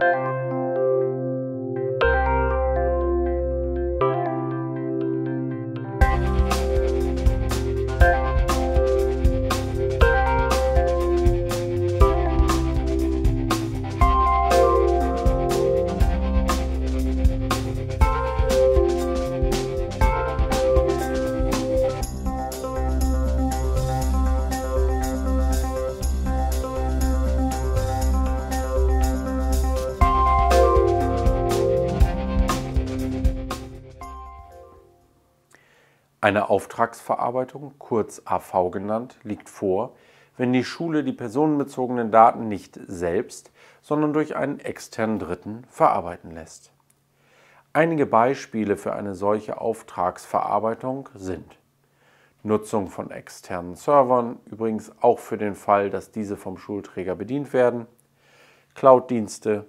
Thank you. Eine Auftragsverarbeitung, kurz AV genannt, liegt vor, wenn die Schule die personenbezogenen Daten nicht selbst, sondern durch einen externen Dritten verarbeiten lässt. Einige Beispiele für eine solche Auftragsverarbeitung sind Nutzung von externen Servern, übrigens auch für den Fall, dass diese vom Schulträger bedient werden, Cloud-Dienste,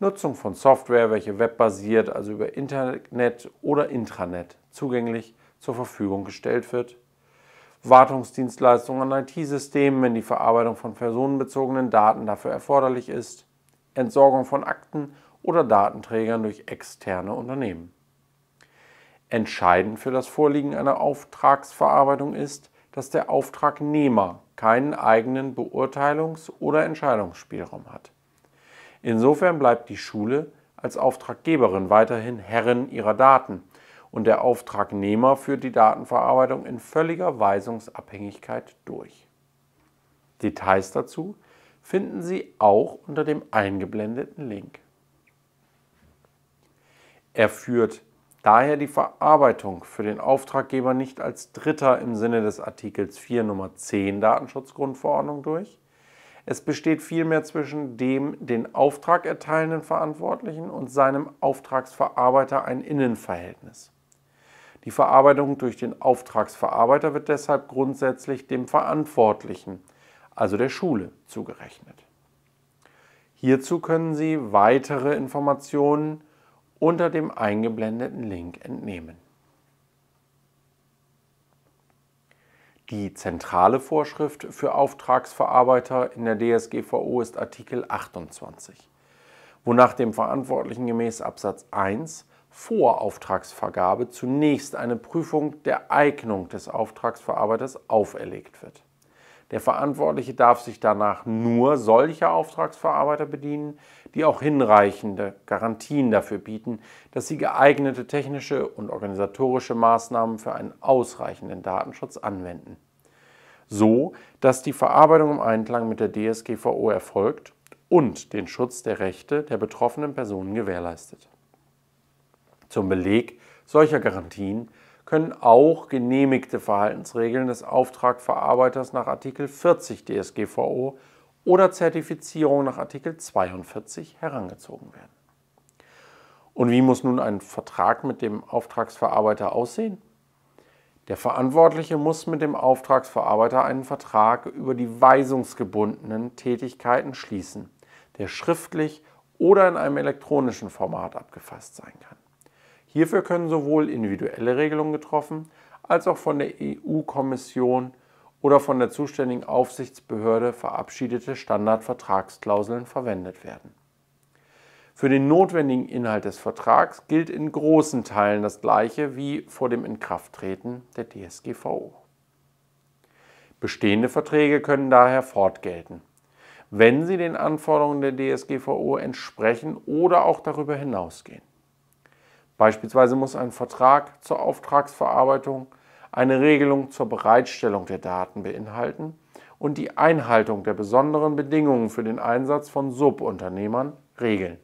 Nutzung von Software, welche webbasiert, also über Internet oder Intranet zugänglich zur Verfügung gestellt wird. Wartungsdienstleistungen an IT-Systemen, wenn die Verarbeitung von personenbezogenen Daten dafür erforderlich ist, Entsorgung von Akten oder Datenträgern durch externe Unternehmen. Entscheidend für das Vorliegen einer Auftragsverarbeitung ist, dass der Auftragnehmer keinen eigenen Beurteilungs- oder Entscheidungsspielraum hat. Insofern bleibt die Schule als Auftraggeberin weiterhin Herrin ihrer Daten und der Auftragnehmer führt die Datenverarbeitung in völliger Weisungsabhängigkeit durch. Details dazu finden Sie auch unter dem eingeblendeten Link. Er führt daher die Verarbeitung für den Auftraggeber nicht als Dritter im Sinne des Artikels 4 Nummer 10 Datenschutzgrundverordnung durch. Es besteht vielmehr zwischen dem den Auftrag erteilenden Verantwortlichen und seinem Auftragsverarbeiter ein Innenverhältnis. Die Verarbeitung durch den Auftragsverarbeiter wird deshalb grundsätzlich dem Verantwortlichen, also der Schule, zugerechnet. Hierzu können Sie weitere Informationen unter dem eingeblendeten Link entnehmen. Die zentrale Vorschrift für Auftragsverarbeiter in der DSGVO ist Artikel 28, wonach dem Verantwortlichen gemäß Absatz 1 vor Auftragsvergabe zunächst eine Prüfung der Eignung des Auftragsverarbeiters auferlegt wird. Der Verantwortliche darf sich danach nur solcher Auftragsverarbeiter bedienen, die auch hinreichende Garantien dafür bieten, dass sie geeignete technische und organisatorische Maßnahmen für einen ausreichenden Datenschutz anwenden. So, dass die Verarbeitung im Einklang mit der DSGVO erfolgt und den Schutz der Rechte der betroffenen Personen gewährleistet. Zum Beleg solcher Garantien können auch genehmigte Verhaltensregeln des Auftragverarbeiters nach Artikel 40 DSGVO oder Zertifizierung nach Artikel 42 herangezogen werden. Und wie muss nun ein Vertrag mit dem Auftragsverarbeiter aussehen? Der Verantwortliche muss mit dem Auftragsverarbeiter einen Vertrag über die weisungsgebundenen Tätigkeiten schließen, der schriftlich oder in einem elektronischen Format abgefasst sein kann. Hierfür können sowohl individuelle Regelungen getroffen als auch von der EU-Kommission oder von der zuständigen Aufsichtsbehörde verabschiedete Standardvertragsklauseln verwendet werden. Für den notwendigen Inhalt des Vertrags gilt in großen Teilen das gleiche wie vor dem Inkrafttreten der DSGVO. Bestehende Verträge können daher fortgelten, wenn sie den Anforderungen der DSGVO entsprechen oder auch darüber hinausgehen. Beispielsweise muss ein Vertrag zur Auftragsverarbeitung eine Regelung zur Bereitstellung der Daten beinhalten und die Einhaltung der besonderen Bedingungen für den Einsatz von Subunternehmern regeln.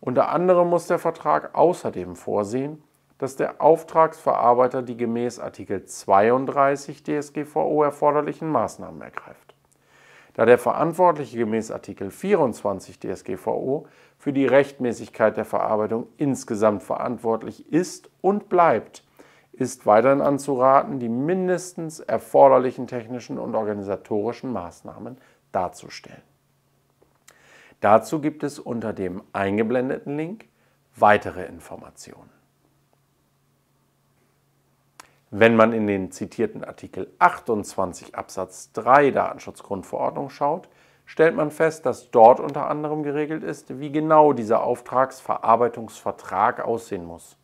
Unter anderem muss der Vertrag außerdem vorsehen, dass der Auftragsverarbeiter die gemäß Artikel 32 DSGVO erforderlichen Maßnahmen ergreift da der Verantwortliche gemäß Artikel 24 DSGVO für die Rechtmäßigkeit der Verarbeitung insgesamt verantwortlich ist und bleibt, ist weiterhin anzuraten, die mindestens erforderlichen technischen und organisatorischen Maßnahmen darzustellen. Dazu gibt es unter dem eingeblendeten Link weitere Informationen. Wenn man in den zitierten Artikel 28 Absatz 3 Datenschutzgrundverordnung schaut, stellt man fest, dass dort unter anderem geregelt ist, wie genau dieser Auftragsverarbeitungsvertrag aussehen muss.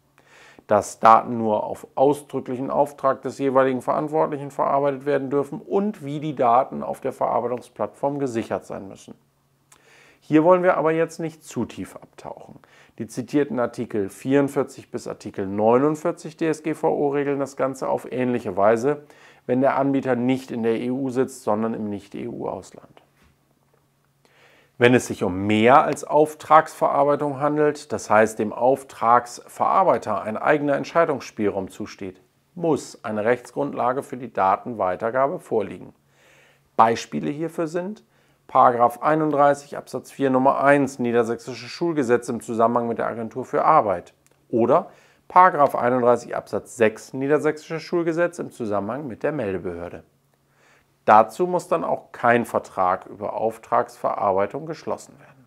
Dass Daten nur auf ausdrücklichen Auftrag des jeweiligen Verantwortlichen verarbeitet werden dürfen und wie die Daten auf der Verarbeitungsplattform gesichert sein müssen. Hier wollen wir aber jetzt nicht zu tief abtauchen. Die zitierten Artikel 44 bis Artikel 49 DSGVO regeln das Ganze auf ähnliche Weise, wenn der Anbieter nicht in der EU sitzt, sondern im Nicht-EU-Ausland. Wenn es sich um mehr als Auftragsverarbeitung handelt, das heißt dem Auftragsverarbeiter ein eigener Entscheidungsspielraum zusteht, muss eine Rechtsgrundlage für die Datenweitergabe vorliegen. Beispiele hierfür sind Paragraph 31 Absatz 4 Nummer 1 Niedersächsische Schulgesetz im Zusammenhang mit der Agentur für Arbeit oder Paragraph 31 Absatz 6 Niedersächsische Schulgesetz im Zusammenhang mit der Meldebehörde. Dazu muss dann auch kein Vertrag über Auftragsverarbeitung geschlossen werden.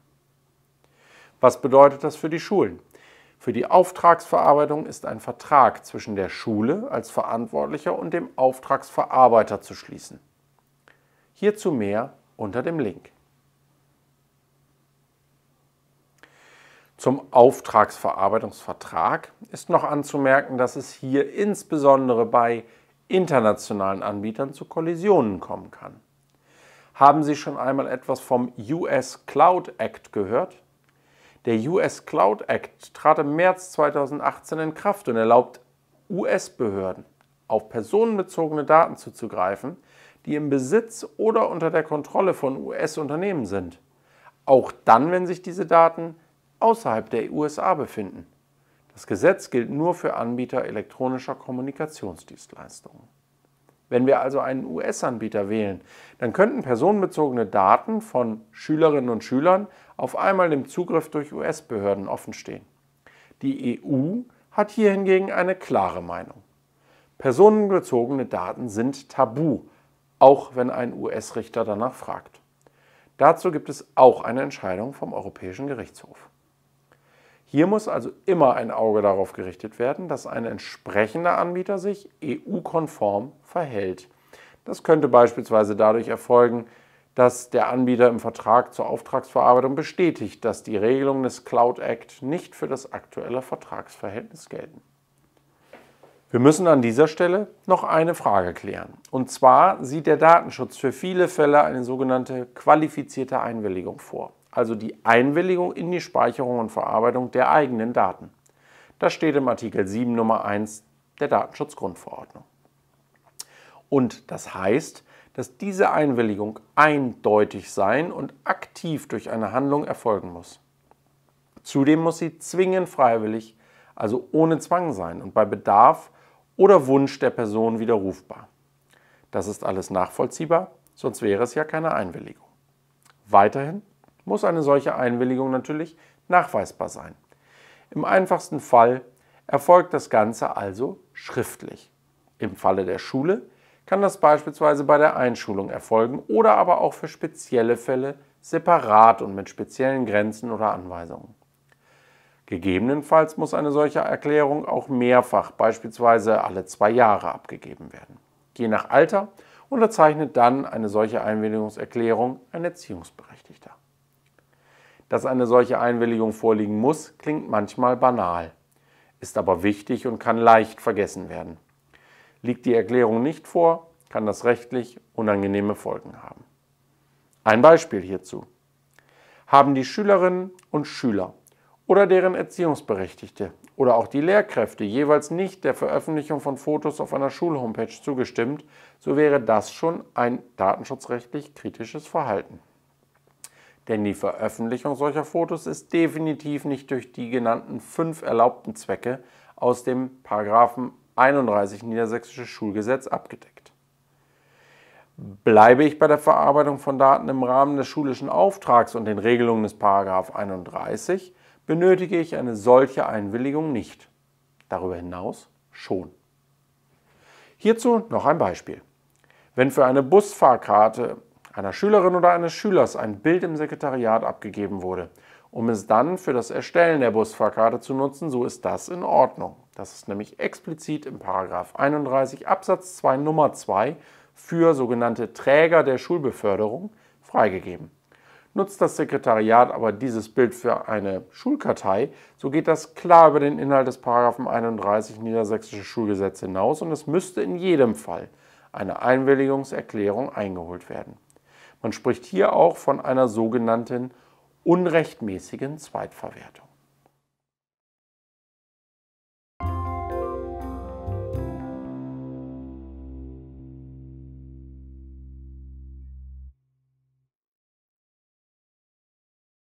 Was bedeutet das für die Schulen? Für die Auftragsverarbeitung ist ein Vertrag zwischen der Schule als Verantwortlicher und dem Auftragsverarbeiter zu schließen. Hierzu mehr unter dem Link. Zum Auftragsverarbeitungsvertrag ist noch anzumerken, dass es hier insbesondere bei internationalen Anbietern zu Kollisionen kommen kann. Haben Sie schon einmal etwas vom US Cloud Act gehört? Der US Cloud Act trat im März 2018 in Kraft und erlaubt US-Behörden, auf personenbezogene Daten zuzugreifen, die im Besitz oder unter der Kontrolle von US-Unternehmen sind. Auch dann, wenn sich diese Daten außerhalb der USA befinden. Das Gesetz gilt nur für Anbieter elektronischer Kommunikationsdienstleistungen. Wenn wir also einen US-Anbieter wählen, dann könnten personenbezogene Daten von Schülerinnen und Schülern auf einmal dem Zugriff durch US-Behörden offenstehen. Die EU hat hier hingegen eine klare Meinung. Personenbezogene Daten sind tabu auch wenn ein US-Richter danach fragt. Dazu gibt es auch eine Entscheidung vom Europäischen Gerichtshof. Hier muss also immer ein Auge darauf gerichtet werden, dass ein entsprechender Anbieter sich EU-konform verhält. Das könnte beispielsweise dadurch erfolgen, dass der Anbieter im Vertrag zur Auftragsverarbeitung bestätigt, dass die Regelungen des Cloud Act nicht für das aktuelle Vertragsverhältnis gelten. Wir müssen an dieser Stelle noch eine Frage klären. Und zwar sieht der Datenschutz für viele Fälle eine sogenannte qualifizierte Einwilligung vor, also die Einwilligung in die Speicherung und Verarbeitung der eigenen Daten. Das steht im Artikel 7 Nummer 1 der Datenschutzgrundverordnung. Und das heißt, dass diese Einwilligung eindeutig sein und aktiv durch eine Handlung erfolgen muss. Zudem muss sie zwingend freiwillig, also ohne Zwang sein und bei Bedarf oder Wunsch der Person widerrufbar. Das ist alles nachvollziehbar, sonst wäre es ja keine Einwilligung. Weiterhin muss eine solche Einwilligung natürlich nachweisbar sein. Im einfachsten Fall erfolgt das Ganze also schriftlich. Im Falle der Schule kann das beispielsweise bei der Einschulung erfolgen oder aber auch für spezielle Fälle separat und mit speziellen Grenzen oder Anweisungen. Gegebenenfalls muss eine solche Erklärung auch mehrfach, beispielsweise alle zwei Jahre, abgegeben werden. Je nach Alter unterzeichnet dann eine solche Einwilligungserklärung ein Erziehungsberechtigter. Dass eine solche Einwilligung vorliegen muss, klingt manchmal banal, ist aber wichtig und kann leicht vergessen werden. Liegt die Erklärung nicht vor, kann das rechtlich unangenehme Folgen haben. Ein Beispiel hierzu. Haben die Schülerinnen und Schüler oder deren Erziehungsberechtigte oder auch die Lehrkräfte jeweils nicht der Veröffentlichung von Fotos auf einer Schulhomepage zugestimmt, so wäre das schon ein datenschutzrechtlich kritisches Verhalten. Denn die Veröffentlichung solcher Fotos ist definitiv nicht durch die genannten fünf erlaubten Zwecke aus dem Paragraphen 31 Niedersächsische Schulgesetz abgedeckt. Bleibe ich bei der Verarbeitung von Daten im Rahmen des schulischen Auftrags und den Regelungen des Paragraph 31, benötige ich eine solche Einwilligung nicht. Darüber hinaus schon. Hierzu noch ein Beispiel. Wenn für eine Busfahrkarte einer Schülerin oder eines Schülers ein Bild im Sekretariat abgegeben wurde, um es dann für das Erstellen der Busfahrkarte zu nutzen, so ist das in Ordnung. Das ist nämlich explizit im 31 Absatz 2 Nummer 2 für sogenannte Träger der Schulbeförderung freigegeben. Nutzt das Sekretariat aber dieses Bild für eine Schulkartei, so geht das klar über den Inhalt des Paragraphen 31 Niedersächsische Schulgesetz hinaus und es müsste in jedem Fall eine Einwilligungserklärung eingeholt werden. Man spricht hier auch von einer sogenannten unrechtmäßigen Zweitverwertung.